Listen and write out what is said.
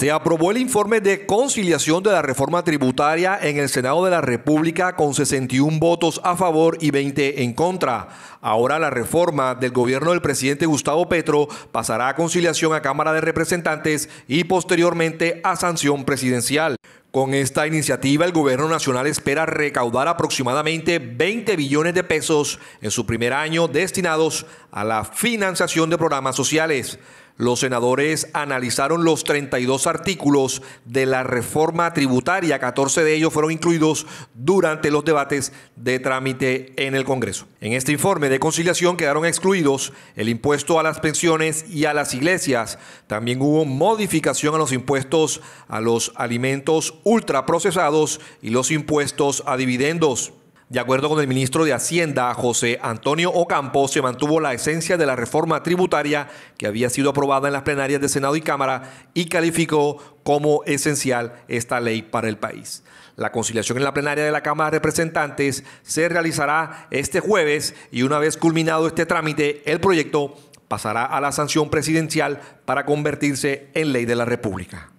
Se aprobó el informe de conciliación de la reforma tributaria en el Senado de la República con 61 votos a favor y 20 en contra. Ahora la reforma del gobierno del presidente Gustavo Petro pasará a conciliación a Cámara de Representantes y posteriormente a sanción presidencial. Con esta iniciativa, el gobierno nacional espera recaudar aproximadamente 20 billones de pesos en su primer año destinados a la financiación de programas sociales. Los senadores analizaron los 32 artículos de la reforma tributaria, 14 de ellos fueron incluidos durante los debates de trámite en el Congreso. En este informe de conciliación quedaron excluidos el impuesto a las pensiones y a las iglesias. También hubo modificación a los impuestos a los alimentos ultraprocesados y los impuestos a dividendos. De acuerdo con el ministro de Hacienda, José Antonio Ocampo, se mantuvo la esencia de la reforma tributaria que había sido aprobada en las plenarias de Senado y Cámara y calificó como esencial esta ley para el país. La conciliación en la plenaria de la Cámara de Representantes se realizará este jueves y una vez culminado este trámite, el proyecto pasará a la sanción presidencial para convertirse en ley de la República.